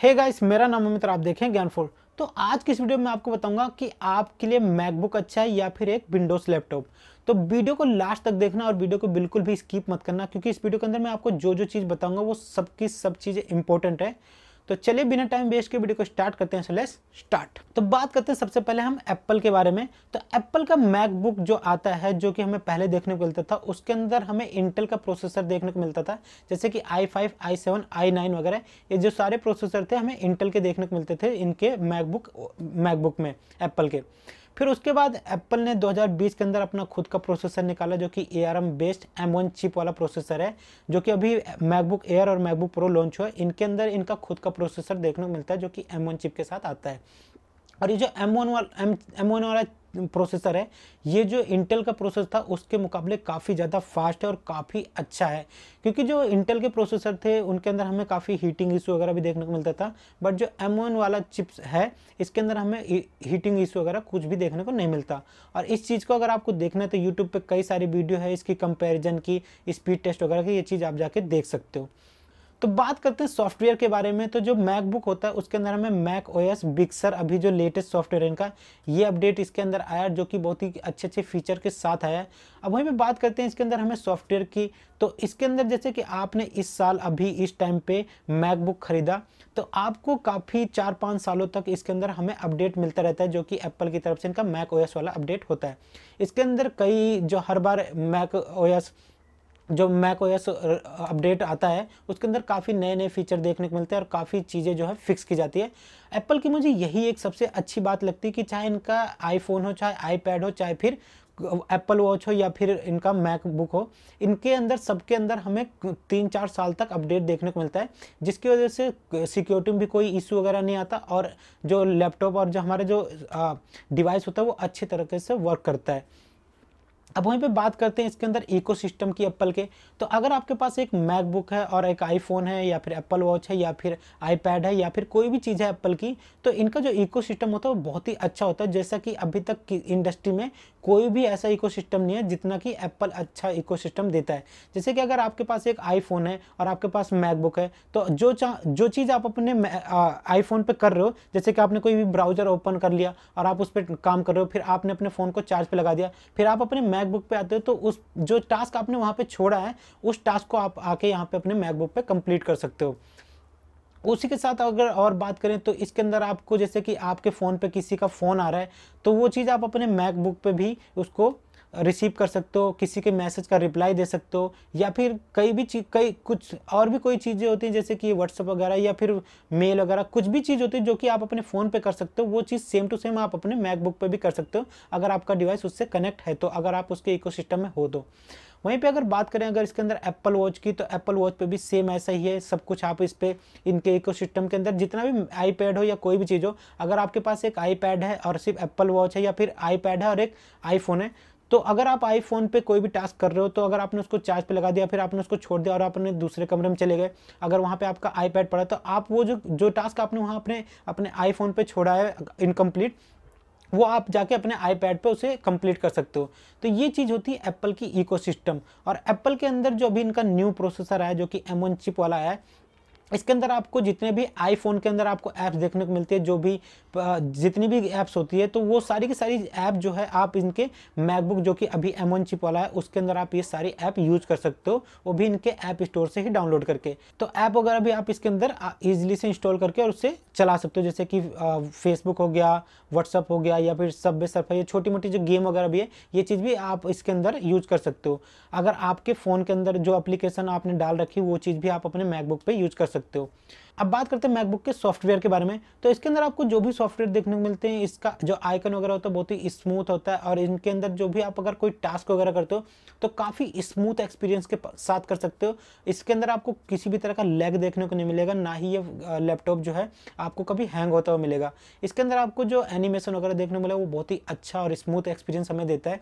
हे hey guys मेरा नाम अमित आप देखें ज्ञान फोर तो आज की इस वीडियो में आपको बताऊंगा कि आपके लिए मैकबुक अच्छा है या फिर एक विंडोज लैपटॉप तो वीडियो को लास्ट तक देखना और वीडियो को बिल्कुल भी स्किप मत करना क्योंकि इस वीडियो के अंदर मैं आपको जो जो चीज़ बताऊंगा वो सब सब चीज़ें इंपॉर्टेंट है तो चलिए बिना टाइम वेस्ट के वीडियो को स्टार्ट करते हैं सो स्टार्ट तो बात करते हैं सबसे पहले हम एप्पल के बारे में तो एप्पल का मैकबुक जो आता है जो कि हमें पहले देखने को मिलता था उसके अंदर हमें इंटेल का प्रोसेसर देखने को मिलता था जैसे कि I five I seven I nine वगैरह ये जो सारे प्रोसेसर थे हमें इंटेल के देखने को मिलते थे इनके मैकबुक मैकबुक में एप्पल के फिर उसके बाद एप्पल ने 2020 के अंदर अपना खुद का प्रोसेसर निकाला जो कि A R M based M one chip वाला प्रोसेसर है जो कि अभी मैकबुक एयर और मैकबुक प्रो लॉन्च हुआ इनके अंदर इनका खुद का प्रोसेसर देखने को मिलता है जो कि एम वन चिप के साथ आता है और ये जो एम वन वाला एम एम वाला प्रोसेसर है ये जो इंटेल का प्रोसेसर था उसके मुकाबले काफ़ी ज़्यादा फास्ट है और काफ़ी अच्छा है क्योंकि जो इंटेल के प्रोसेसर थे उनके अंदर हमें काफ़ी हीटिंग इशू वगैरह भी देखने को मिलता था बट जो एम वाला चिप्स है इसके अंदर हमें हीटिंग इशू वगैरह कुछ भी देखने को नहीं मिलता और इस चीज़ को अगर आपको देखना है तो यूट्यूब पर कई सारी वीडियो है इसकी कंपेरिजन की स्पीड टेस्ट वगैरह की ये चीज़ आप जाके देख सकते हो तो बात करते हैं सॉफ्टवेयर के बारे में तो जो मैकबुक होता है उसके अंदर हमें मैक ओएस बिग सर अभी जो लेटेस्ट सॉफ्टवेयर इनका ये अपडेट इसके अंदर आया जो कि बहुत ही अच्छे अच्छे फीचर के साथ आया है अब वहीं पर बात करते हैं इसके अंदर हमें सॉफ्टवेयर की तो इसके अंदर जैसे कि आपने इस साल अभी इस टाइम पर मैकबुक ख़रीदा तो आपको काफ़ी चार पाँच सालों तक इसके अंदर हमें अपडेट मिलता रहता है जो कि एप्पल की तरफ से इनका मैक ओ वाला अपडेट होता है इसके अंदर कई जो हर बार मैक ओएस जो मैक ओ अपडेट आता है उसके अंदर काफ़ी नए नए फीचर देखने को मिलते हैं और काफ़ी चीज़ें जो है फिक्स की जाती है एप्पल की मुझे यही एक सबसे अच्छी बात लगती है कि चाहे इनका आईफोन हो चाहे आईपैड हो चाहे फिर एप्पल वॉच हो या फिर इनका मैकबुक हो इनके अंदर सबके अंदर हमें तीन चार साल तक अपडेट देखने को मिलता है जिसकी वजह से सिक्योरिटी में भी कोई इशू वगैरह नहीं आता और जो लैपटॉप और जो हमारे जो डिवाइस होता है वो अच्छी तरीके से वर्क करता है अब वहीं पे बात करते हैं इसके अंदर इकोसिस्टम की एप्पल के तो अगर आपके पास एक मैकबुक है और एक आईफोन है या फिर एप्पल वॉच है या फिर आईपैड है या फिर कोई भी चीज़ है एप्पल की तो इनका जो इकोसिस्टम होता है वो बहुत ही अच्छा होता है जैसा कि अभी तक की इंडस्ट्री में कोई भी ऐसा इको नहीं है जितना कि एप्पल अच्छा इको देता है जैसे कि अगर आपके पास एक आईफोन है और आपके पास मैकबुक है तो जो जो चीज़ आप अपने आईफोन पर कर रहे हो जैसे कि आपने कोई भी ब्राउजर ओपन कर लिया और आप उस पर काम कर रहे हो फिर आपने अपने फ़ोन को चार्ज पर लगा दिया फिर आप अपने मैक मैकबुक पे आते हो तो उस जो टास्क आपने वहाँ पे छोड़ा है उस टास्क को आप आके यहाँ पे अपने मैकबुक पे कंप्लीट कर सकते हो उसी के साथ अगर और बात करें तो इसके अंदर आपको जैसे कि आपके फ़ोन पे किसी का फ़ोन आ रहा है तो वो चीज़ आप अपने मैकबुक पे भी उसको रिसीव कर सकते हो किसी के मैसेज का रिप्लाई दे सकते हो या फिर कई भी चीज कई कुछ और भी कोई चीज़ें होती हैं जैसे कि व्हाट्सअप वगैरह या फिर मेल वगैरह कुछ भी चीज़ होती है जो कि आप अपने फ़ोन पे कर सकते हो वो चीज़ सेम टू सेम आप अपने मैकबुक पे भी कर सकते हो अगर आपका डिवाइस उससे कनेक्ट है तो अगर आप उसके इको में हो तो वहीं पे अगर बात करें अगर इसके अंदर एप्पल वॉच की तो एप्पल वॉच पे भी सेम ऐसा ही है सब कुछ आप इस पर इनके इकोसिस्टम के अंदर जितना भी आईपैड हो या कोई भी चीज़ हो अगर आपके पास एक आईपैड है और सिर्फ एप्पल वॉच है या फिर आईपैड है और एक आईफोन है तो अगर आप आईफोन पे कोई भी टास्क कर रहे हो तो अगर आपने उसको चार्ज पे लगा दिया फिर आपने उसको छोड़ दिया और आपने दूसरे कमरे में चले गए अगर वहाँ पे आपका आईपैड पड़ा तो आप वो जो जो टास्क आपने वहाँ अपने अपने आईफोन पे छोड़ा है इनकम्प्लीट वो आप जाके अपने आईपैड पे उसे कंप्लीट कर सकते हो तो ये चीज़ होती है एप्पल की इकोसिस्टम और एप्पल के अंदर जो अभी इनका न्यू प्रोसेसर आया जो कि एम चिप वाला है इसके अंदर आपको जितने भी आईफोन के अंदर आपको ऐप्स देखने को मिलती है जो भी जितनी भी ऐप्स होती है तो वो सारी की सारी ऐप जो है आप इनके मैकबुक जो कि अभी एम चिप वाला है उसके अंदर आप ये सारी ऐप यूज़ कर सकते हो वो भी इनके ऐप स्टोर से ही डाउनलोड करके तो ऐप वगैरह भी आप इसके अंदर ईजिली से इंस्टॉल करके और उससे चला सकते हो जैसे कि फेसबुक हो गया व्हाट्सअप हो गया या फिर सब सर्फ है ये छोटी मोटी जो गेम वगैरह भी है ये चीज़ भी आप इसके अंदर यूज कर सकते हो अगर आपके फ़ोन के अंदर जो अप्लीकेशन आपने डाल रखी वो चीज़ भी आप अपने मैकबुक पर यूज़ कर सकते सकते हो अब बात करते हैं मैकबुक के सॉफ्टवेयर के बारे में तो इसके अंदर आपको जो भी सॉफ्टवेयर देखने को मिलते हैं इसका जो आइकन वगैरह होता है बहुत ही स्मूथ होता है और इनके अंदर जो भी आप अगर कोई टास्क वगैरह करते हो तो काफ़ी स्मूथ एक्सपीरियंस के साथ कर सकते हो इसके अंदर आपको किसी भी तरह का लैग देखने को नहीं मिलेगा ना ही ये लैपटॉप जो है आपको कभी हैंग होता हुआ मिलेगा इसके अंदर आपको जो एनिमेशन वगैरह देखने को मिलेगा वो बहुत ही अच्छा और स्मूथ एक्सपीरियंस हमें देता है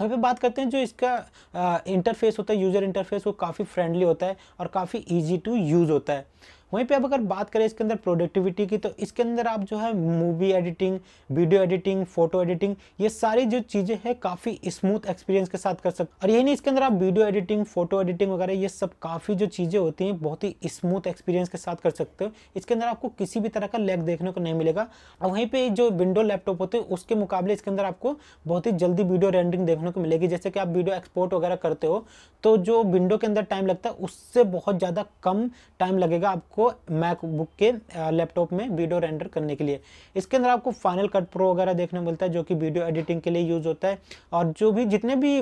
अब फिर बात करते हैं जो इसका इंटरफेस होता है यूज़र इंटरफेस वो काफ़ी फ्रेंडली होता है और काफ़ी ईजी टू यूज़ होता है वहीं पे अब अगर बात करें इसके अंदर प्रोडक्टिविटी की तो इसके अंदर आप जो है movie editing video editing photo editing ये सारी जो चीज़ें हैं काफ़ी स्मूथ एक्सपीरियंस के साथ कर सकते और यही नहीं इसके अंदर आप वीडियो एडिटिंग फोटो एडिटिंग वगैरह ये सब काफ़ी जो चीज़ें होती हैं बहुत ही स्मूथ एक्सपीरियंस के साथ कर सकते हो इसके अंदर आपको किसी भी तरह का लैग देखने को नहीं मिलेगा और वहीं पर जो विंडो लैपटॉप होते हैं उसके मुकाबले इसके अंदर आपको बहुत ही जल्दी वीडियो रेंडरिंग देखने को मिलेगी जैसे कि आप वीडियो एक्सपोर्ट वगैरह करते हो तो जो विंडो के अंदर टाइम लगता है उससे बहुत ज़्यादा कम टाइम लगेगा आपको को मैकबुक के लैपटॉप में वीडियो रेंडर करने के लिए इसके अंदर आपको फाइनल कट प्रो वगैरह देखने को मिलता है जो कि वीडियो एडिटिंग के लिए यूज़ होता है और जो भी जितने भी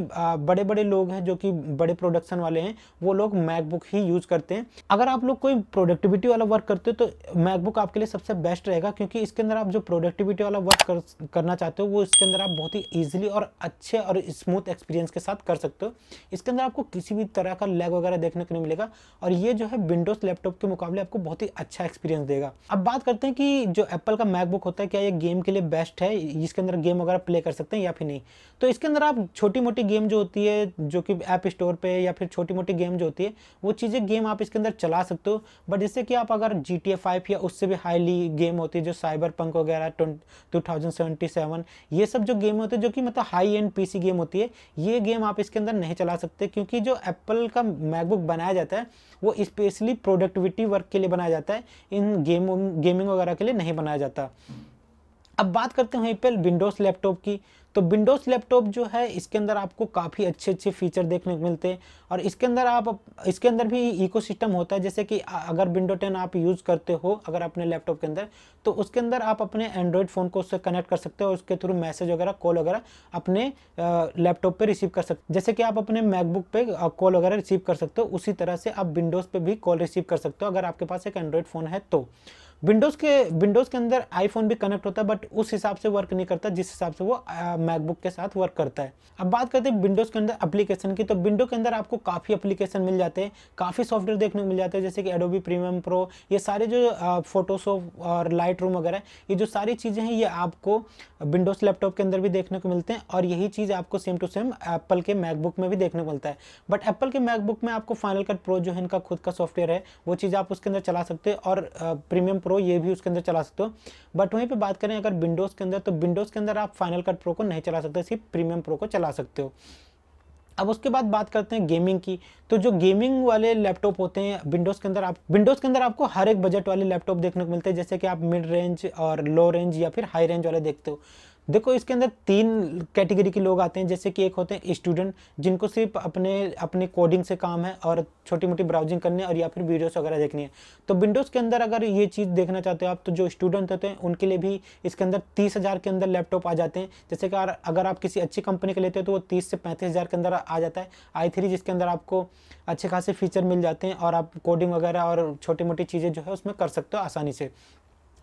बड़े बड़े लोग हैं जो कि बड़े प्रोडक्शन वाले हैं वो लोग मैकबुक ही यूज़ करते हैं अगर आप लोग कोई प्रोडक्टिविटी वाला वर्क करते हो तो मैकबुक आपके लिए सबसे बेस्ट रहेगा क्योंकि इसके अंदर आप जो प्रोडक्टिविटी वाला वर्क कर, करना चाहते हो वो इसके अंदर आप बहुत ही ईजिली और अच्छे और स्मूथ एक्सपीरियंस के साथ कर सकते हो इसके अंदर आपको किसी भी तरह का लैग वगैरह देखने को नहीं मिलेगा और ये जो है विंडोज़ लैपटॉप के मुकाबले आपको बहुत ही अच्छा एक्सपीरियंस देगा अब बात करते हैं कि जो एप्पल का मैकबुक होता है क्या ये गेम के लिए बेस्ट है इसके अंदर गेम वगैरह प्ले कर सकते हैं या फिर नहीं तो इसके अंदर आप छोटी मोटी गेम जो होती है जो कि ऐप स्टोर पर या फिर छोटी मोटी गेम जो होती है वो चीज़ें गेम आप इसके अंदर चला सकते हो बट जैसे कि आप अगर जी टी या उससे भी हाईली गेम होती है जो साइबर पंक वगैरह टू ये सब जो गेम होते हैं जो कि मतलब हाई एंड पीसी गेम होती है ये गेम आप इसके अंदर नहीं चला सकते क्योंकि जो एप्पल का मैकबुक बनाया जाता है वो स्पेशली प्रोडक्टिविटी वर्क लिए बनाया जाता है इन गेम गेमिंग वगैरह के लिए नहीं बनाया जाता अब बात करते हैं एप्पल विंडोज़ लैपटॉप की तो विंडोज़ लैपटॉप जो है इसके अंदर आपको काफ़ी अच्छे अच्छे फीचर देखने को मिलते हैं और इसके अंदर आप इसके अंदर भी इकोसिस्टम होता है जैसे कि अगर विंडो टेन आप यूज़ करते हो अगर अपने लैपटॉप के अंदर तो उसके अंदर आप अपने एंड्रॉयड फ़ोन को उससे कनेक्ट कर सकते हो और उसके थ्रू मैसेज वगैरह कॉल वगैरह अपने लैपटॉप पर रिसीव कर सकते जैसे कि आप अपने मैकबुक पर कॉल वगैरह रिसीव कर सकते हो उसी तरह से आप विंडोज़ पर भी कॉल रिसीव कर सकते हो अगर आपके पास एक एंड्रॉयड फ़ोन है तो विंडोज़ के विंडोज़ के अंदर आईफोन भी कनेक्ट होता है बट उस हिसाब से वर्क नहीं करता जिस हिसाब से वो मैकबुक के साथ वर्क करता है अब बात करते हैं विंडोज़ के अंदर एप्लीकेशन की तो विंडो के अंदर आपको काफ़ी एप्लीकेशन मिल जाते हैं काफ़ी सॉफ्टवेयर देखने को मिल जाते हैं जैसे कि एडोबी प्रीमियम प्रो ये सारे जो फोटोशॉप और लाइट रूम वगैरह ये जो सारी चीज़ें हैं ये आपको विंडोज़ लैपटॉप के अंदर भी देखने को मिलते हैं और यही चीज़ आपको सेम टू सेम एप्पल के मैकबुक में भी देखने को मिलता है बट एप्पल के मैकबुक में आपको फाइनल कट प्रो जो है इनका खुद का सॉफ्टवेयर है वो चीज़ आप उसके अंदर चला सकते हैं और प्रीमियम प्रो प्रो ये भी उसके अंदर चला सकते हो बट वहीं पे बात करें अगर विंडोज़ के अंदर तो विंडोज़ के अंदर आप फाइनल कट प्रो को नहीं चला सकते सिर्फ प्रीमियम प्रो को चला सकते हो अब उसके बाद बात करते हैं गेमिंग की तो जो गेमिंग वाले लैपटॉप होते हैं विंडोज़ के अंदर आप विंडोज़ के अंदर आपको हर एक बजट वाले लैपटॉप देखने को मिलते हैं जैसे कि आप मिड रेंज और लो रेंज या फिर हाई रेंज वाले देखते हो देखो इसके अंदर तीन कैटेगरी के लोग आते हैं जैसे कि एक होते हैं स्टूडेंट जिनको सिर्फ अपने अपने कोडिंग से काम है और छोटी मोटी ब्राउजिंग करनी है और या फिर वीडियोस वगैरह देखनी है तो विंडोज़ के अंदर अगर ये चीज़ देखना चाहते हो आप तो जो स्टूडेंट होते हैं उनके लिए भी इसके अंदर तीस हज़ार के अंदर लैपटॉप आ जाते हैं जैसे कि अगर आप किसी अच्छी कंपनी के लेते हो तो वो तीस से पैंतीस हज़ार के अंदर आ जाता है आई थ्री जिसके अंदर आपको अच्छे खासे फीचर मिल जाते हैं और आप कोडिंग वगैरह और छोटी मोटी चीज़ें जो है उसमें कर सकते हो आसानी से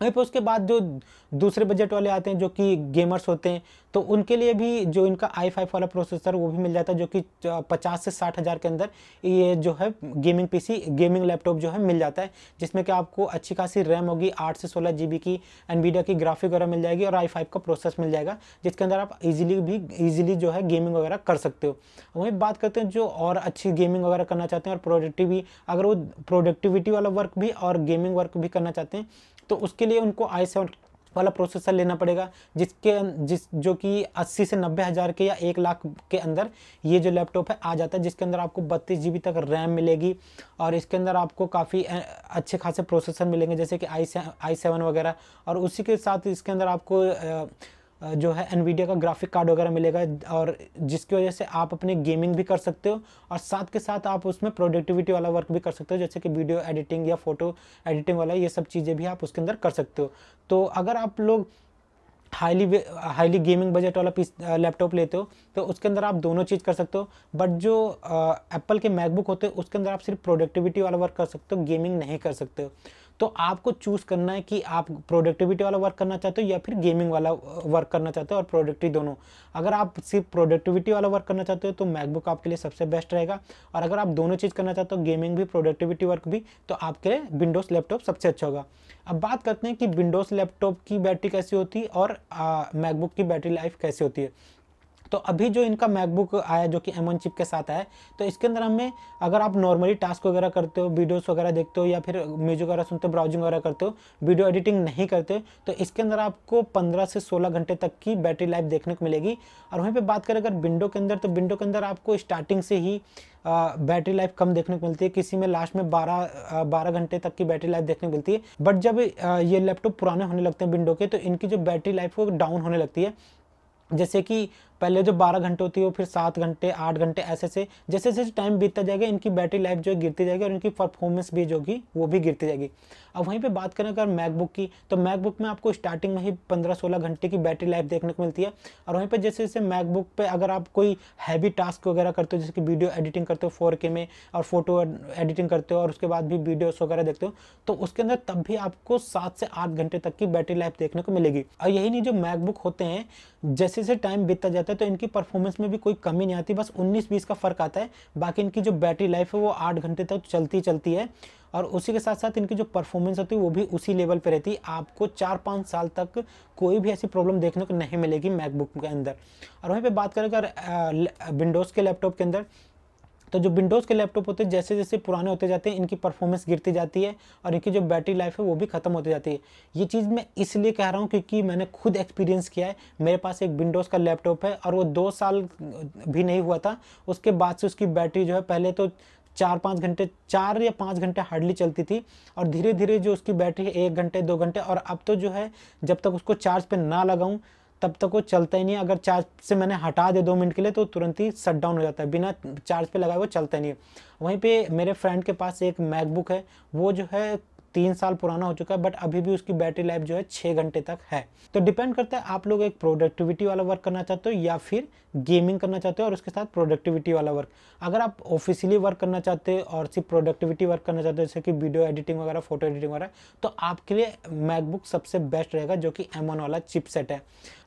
वहीं पर उसके बाद जो दूसरे बजट वाले आते हैं जो कि गेमर्स होते हैं तो उनके लिए भी जो इनका आई फाइव वाला प्रोसेसर वो भी मिल जाता है जो कि पचास से साठ हज़ार के अंदर ये जो है गेमिंग पीसी गेमिंग लैपटॉप जो है मिल जाता है जिसमें कि आपको अच्छी खासी रैम होगी आठ से सोलह जी की एनवीडिया की ग्राफिक वगैरह मिल जाएगी और आई फाइव का प्रोसेस मिल जाएगा जिसके अंदर आप ईजिली भी ईजिली जो है गेमिंग वगैरह कर सकते हो वहीं बात करते हैं जो और अच्छी गेमिंग वगैरह करना चाहते हैं और प्रोडक्टिव भी अगर वो प्रोडक्टिविटी वाला वर्क भी और गेमिंग वर्क भी करना चाहते हैं तो उसके लिए उनको आई सेवन वाला प्रोसेसर लेना पड़ेगा जिसके अं-, जिस जो कि 80 से नब्बे हज़ार के या एक लाख के अंदर ये जो लैपटॉप है आ जाता है जिसके अंदर आपको बत्तीस जी तक रैम मिलेगी और इसके अंदर आपको काफ़ी अच्छे खासे प्रोसेसर मिलेंगे जैसे कि आई से आई सेवन वगैरह और उसी के साथ इसके अंदर आपको जो है एनवीडिया का ग्राफिक कार्ड वगैरह मिलेगा और जिसकी वजह से आप अपनी गेमिंग भी कर सकते हो और साथ के साथ आप उसमें प्रोडक्टिविटी वाला वर्क भी कर सकते हो जैसे कि वीडियो एडिटिंग या फोटो एडिटिंग वाला ये सब चीज़ें भी आप उसके अंदर कर सकते हो तो अगर आप लोग हाईली हाईली गेमिंग बजट वाला पीस लैपटॉप लेते हो तो उसके अंदर आप दोनों चीज़ कर सकते हो बट जो एप्पल के मैकबुक होते हैं उसके अंदर आप सिर्फ प्रोडक्टिविटी वाला वर्क कर सकते हो गेमिंग नहीं कर सकते हो तो आपको चूज़ करना है कि आप प्रोडक्टिविटी वाला वर्क करना चाहते हो या फिर गेमिंग वाला वर्क करना चाहते हो और प्रोडक्टिव दोनों अगर आप सिर्फ प्रोडक्टिविटी वाला वर्क करना चाहते हो तो मैकबुक आपके लिए सबसे बेस्ट रहेगा और अगर आप दोनों चीज़ करना चाहते हो गेमिंग भी प्रोडक्टिविटी वर्क भी तो आपके लिए विंडोज़ लैपटॉप सबसे अच्छा होगा अब बात करते हैं कि विंडोज़ लैपटॉप की बैटरी कैसी होती है और मैकबुक की बैटरी लाइफ कैसी होती है तो अभी जो इनका मैकबुक आया जो कि एम चिप के साथ आया तो इसके अंदर हमें अगर आप नॉर्मली टास्क वगैरह करते हो वीडियोस वगैरह देखते हो या फिर म्यूजिक वगैरह सुनते हो ब्राउजिंग वगैरह करते हो वीडियो एडिटिंग नहीं करते तो इसके अंदर आपको पंद्रह से सोलह घंटे तक की बैटरी लाइफ देखने को मिलेगी और वहीं पर बात करें अगर विंडो के अंदर तो विंडो के अंदर आपको स्टार्टिंग से ही बैटरी लाइफ कम देखने को मिलती है किसी में लास्ट में 12 बारह घंटे तक की बैटरी लाइफ देखने को मिलती है बट जब ये लैपटॉप पुराने होने लगते हैं विंडो के तो इनकी जो बैटरी लाइफ वो डाउन होने लगती है जैसे कि पहले जो बारह घंटे होती है वो फिर सात घंटे आठ घंटे ऐसे से जैसे जैसे टाइम बीतता जाएगा इनकी बैटरी लाइफ जो है गिरती जाएगी और इनकी परफॉर्मेंस भी जो होगी वो भी गिरती जाएगी अब वहीं पे बात करें अगर मैकबुक की तो मैकबुक में आपको स्टार्टिंग में ही पंद्रह सोलह घंटे की बैटरी लाइफ देखने को मिलती है और वहीं पर जैसे जैसे मैकबुक पर अगर आप कोई हैवी टास्क वगैरह करते हो जैसे कि वीडियो एडिटिंग करते हो फोर में और फोटो एडिटिंग करते हो और उसके बाद भी वीडियोस वगैरह देखते हो तो उसके अंदर तब भी आपको सात से आठ घंटे तक की बैटरी लाइफ देखने को मिलेगी और यही नहीं जो मैकबुक होते हैं जैसे जैसे टाइम बीतता जाता है करते हैं तो इनकी परफॉर्मेंस में भी कोई कमी नहीं आती बस उन्नीस बीस का फ़र्क आता है बाकी इनकी जो बैटरी लाइफ है वो आठ घंटे तक चलती चलती है और उसी के साथ साथ इनकी जो परफॉर्मेंस होती है वो भी उसी लेवल पे रहती है आपको चार पाँच साल तक कोई भी ऐसी प्रॉब्लम देखने को नहीं मिलेगी मैकबुक के अंदर और वहीं पे बात करें अगर विंडोज़ के लैपटॉप के अंदर तो जो विंडोज़ के लैपटॉप होते हैं जैसे जैसे पुराने होते जाते हैं इनकी परफॉर्मेंस गिरती जाती है और इनकी जो बैटरी लाइफ है वो भी ख़त्म होती जाती है ये चीज़ मैं इसलिए कह रहा हूँ क्योंकि मैंने खुद एक्सपीरियंस किया है मेरे पास एक विंडोज़ का लैपटॉप है और वो दो साल भी नहीं हुआ था उसके बाद से उसकी बैटरी जो है पहले तो चार पाँच घंटे चार या पाँच घंटे हार्डली चलती थी और धीरे धीरे जो उसकी बैटरी है एक घंटे दो घंटे और अब तो जो है जब तक उसको चार्ज पे ना लगाऊं तब तक वो चलता ही नहीं अगर चार्ज से मैंने हटा दे दो मिनट के लिए तो तुरंत ही शट डाउन हो जाता है बिना चार्ज पे लगाए वो चलता ही नहीं वहीं पे मेरे फ्रेंड के पास एक मैकबुक है वो जो है तीन साल पुराना हो चुका है बट अभी भी उसकी बैटरी लाइफ जो है छः घंटे तक है तो डिपेंड करता है आप लोग एक प्रोडक्टिविटी वाला वर्क करना चाहते हो या फिर गेमिंग करना चाहते हो और उसके साथ प्रोडक्टिविटी वाला वर्क अगर आप ऑफिशियली वर्क करना चाहते हो और सिर्फ प्रोडक्टिविटी वर्क करना चाहते हो जैसे कि वीडियो एडिटिंग वगैरह फोटो एडिटिंग वगैरह तो आपके लिए मैकबुक सबसे बेस्ट रहेगा जो कि एम वाला चिप है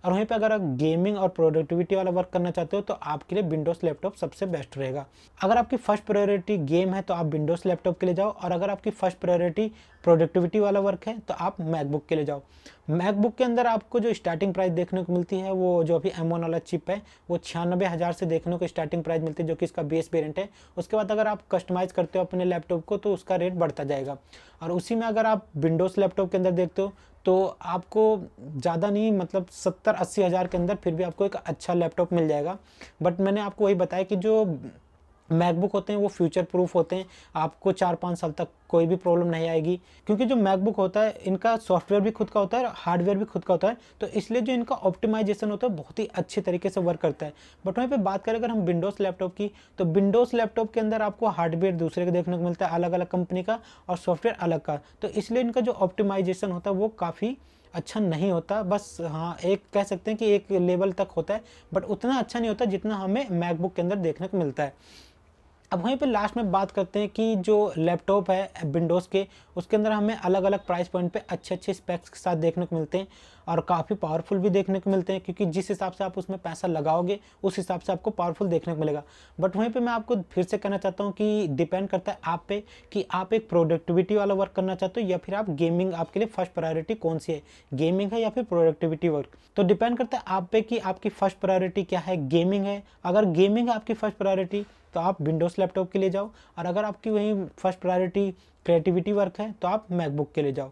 और वहीं पर अगर आप गेमिंग और प्रोडक्टिविटी वाला वर्क करना चाहते हो तो आपके लिए विंडोज लैपटॉप सबसे बेस्ट रहेगा अगर आपकी फर्स्ट प्रायोरिटी गेम है तो आप विंडोज लैपटॉप के लिए जाओ और अगर आपकी फर्स्ट प्रायोरिटी प्रोडक्टिविटी वाला वर्क है तो आप मैकबुक के लिए जाओ मैकबुक के अंदर आपको जो स्टार्टिंग प्राइस देखने को मिलती है वो जो अभी एम वाला चिप है वो छियानबे हज़ार से देखने को स्टार्टिंग प्राइस मिलती है जो कि इसका बेस वेरियंट है उसके बाद अगर आप कस्टमाइज़ करते हो अपने लैपटॉप को तो उसका रेट बढ़ता जाएगा और उसी में अगर आप विंडोज़ लैपटॉप के अंदर देखते हो तो आपको ज़्यादा नहीं मतलब सत्तर अस्सी हज़ार के अंदर फिर भी आपको एक अच्छा लैपटॉप मिल जाएगा बट मैंने आपको वही बताया कि जो मैकबुक होते हैं वो फ्यूचर प्रूफ होते हैं आपको चार पाँच साल तक कोई भी प्रॉब्लम नहीं आएगी क्योंकि जो मैकबुक होता है इनका सॉफ्टवेयर भी खुद का होता है और हार्डवेयर भी खुद का होता है तो इसलिए जो इनका ऑप्टिमाइजेशन होता है बहुत ही अच्छे तरीके से वर्क करता है बट वहीं पे बात करें अगर हम विंडोज़ लैपटॉप की तो विंडोज़ लैपटॉप के अंदर आपको हार्डवेयर दूसरे का देखने को मिलता है अलग अलग कंपनी का और सॉफ्टवेयर अलग का तो इसलिए इनका जो ऑप्टिमाइजेशन होता है वो काफ़ी अच्छा नहीं होता बस हाँ एक कह सकते हैं कि एक लेवल तक होता है बट उतना अच्छा नहीं होता जितना हमें मैकबुक के अंदर देखने को मिलता है अब वहीं पे लास्ट में बात करते हैं कि जो लैपटॉप है विंडोज़ के उसके अंदर हमें अलग अलग प्राइस पॉइंट पे अच्छे अच्छे स्पेक्स के साथ देखने को मिलते हैं और काफ़ी पावरफुल भी देखने को मिलते हैं क्योंकि जिस हिसाब से आप उसमें पैसा लगाओगे उस हिसाब से आपको पावरफुल देखने को मिलेगा बट वहीं पर मैं आपको फिर से कहना चाहता हूँ कि डिपेंड करता है आप पे कि आप एक प्रोडक्टिविटी वाला वर्क करना चाहते हो या फिर आप गेमिंग आपके लिए फर्स्ट प्रायोरिटी कौन सी है गेमिंग है या फिर प्रोडक्टिविटी वर्क तो डिपेंड करता है आप पे कि आपकी फर्स्ट प्रायोरिटी क्या है गेमिंग है अगर गेमिंग है आपकी फर्स्ट प्रायोरिटी तो आप विंडोज़ लैपटॉप के लिए जाओ और अगर आपकी वहीं फर्स्ट प्रायोरिटी क्रिएटिविटी वर्क है तो आप मैकबुक के लिए जाओ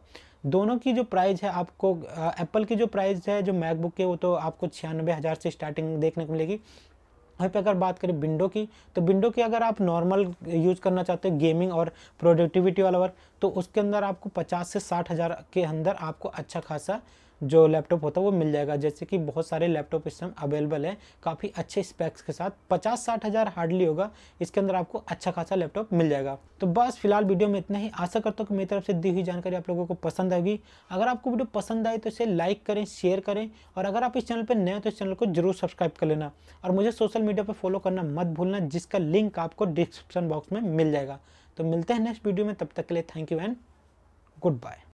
दोनों की जो प्राइस है आपको एप्पल की जो प्राइस है जो मैकबुक के वो तो आपको छियानवे हज़ार से स्टार्टिंग देखने को मिलेगी वहीं पर अगर बात करें विंडो की तो विंडो की अगर आप नॉर्मल यूज़ करना चाहते हो गेमिंग और प्रोडक्टिविटी वाला वर्क तो उसके अंदर आपको पचास से साठ हज़ार के अंदर आपको अच्छा खासा जो लैपटॉप होता है वो मिल जाएगा जैसे कि बहुत सारे लैपटॉप इस समय अवेलेबल है काफ़ी अच्छे स्पेक्स के साथ पचास साठ हज़ार हार्डली होगा इसके अंदर आपको अच्छा खासा लैपटॉप मिल जाएगा तो बस फिलहाल वीडियो में इतना ही आशा करता हूँ कि मेरी तरफ से दी हुई जानकारी आप लोगों को पसंद आएगी अगर आपको वीडियो पसंद आए तो इसे लाइक करें शेयर करें और अगर आप इस चैनल पर नए हो तो इस चैनल को जरूर सब्सक्राइब कर लेना और मुझे सोशल मीडिया पर फॉलो करना मत भूलना जिसका लिंक आपको डिस्क्रिप्शन बॉक्स में मिल जाएगा तो मिलते हैं नेक्स्ट वीडियो में तब तक के लिए thank you and good bye